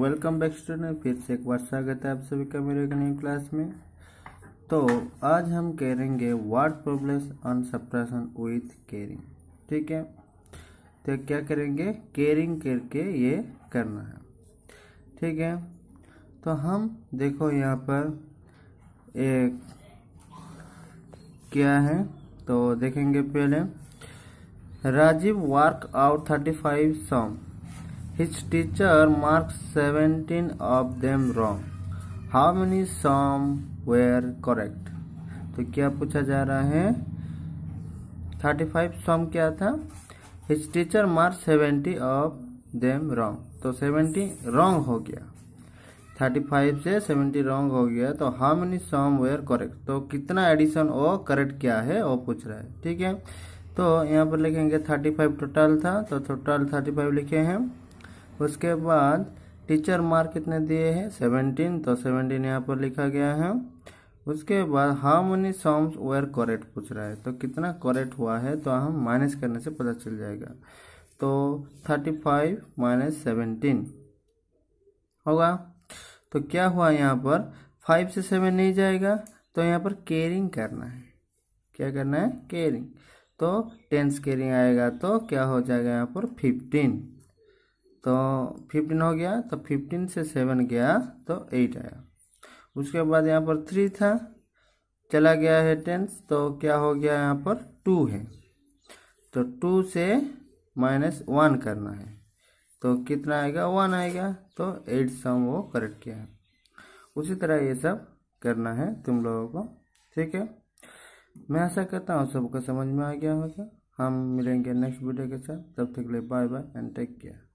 Welcome back student फिर से एक बार स्वागत है आप सभी का मेरे न्यू नई क्लास में तो आज हम करेंगे word problems on subtraction with carrying ठीक है तो क्या करेंगे केयरिंग करके ये करना है ठीक है तो हम देखो यहाँ पर एक क्या है तो देखेंगे पहले Rajiv work out thirty five sums His teacher marked seventeen of them wrong. How many some were correct? तो क्या पूछा जा रहा है थर्टी फाइव सम क्या था his teacher mark seventy of them wrong तो सेवेंटी रॉन्ग हो गया थर्टी फाइव से सेवेंटी रॉन्ग हो गया तो how many sum were correct तो कितना एडिशन वो करेक्ट क्या है वो पूछ रहा है ठीक है तो यहाँ पर लिखेंगे थर्टी फाइव टोटल था तो टोटल थर्टी फाइव लिखे हैं उसके बाद टीचर मार्क कितने दिए हैं सेवनटीन तो सेवनटीन यहाँ पर लिखा गया है उसके बाद how many sums were correct पूछ रहा है तो कितना करेक्ट हुआ है तो हम माइनस करने से पता चल जाएगा तो थर्टी फाइव माइनस सेवेंटीन होगा तो क्या हुआ यहाँ पर फाइव से सेवन नहीं जाएगा तो यहाँ पर केयरिंग करना है क्या करना है केयरिंग तो टेंस केयरिंग आएगा तो क्या हो जाएगा यहाँ पर फिफ्टीन तो फिफ्टीन हो गया तो फिफ्टीन से सेवन गया तो एट आया उसके बाद यहाँ पर थ्री था चला गया है टेंस तो क्या हो गया यहाँ पर टू है तो टू से माइनस वन करना है तो कितना आएगा वन आएगा तो एट सम वो करेक्ट किया है उसी तरह ये सब करना है तुम लोगों को ठीक है मैं ऐसा करता हूँ सबको समझ में आ गया होगा हम मिलेंगे नेक्स्ट वीडियो के साथ तब तक ले bye bye and take care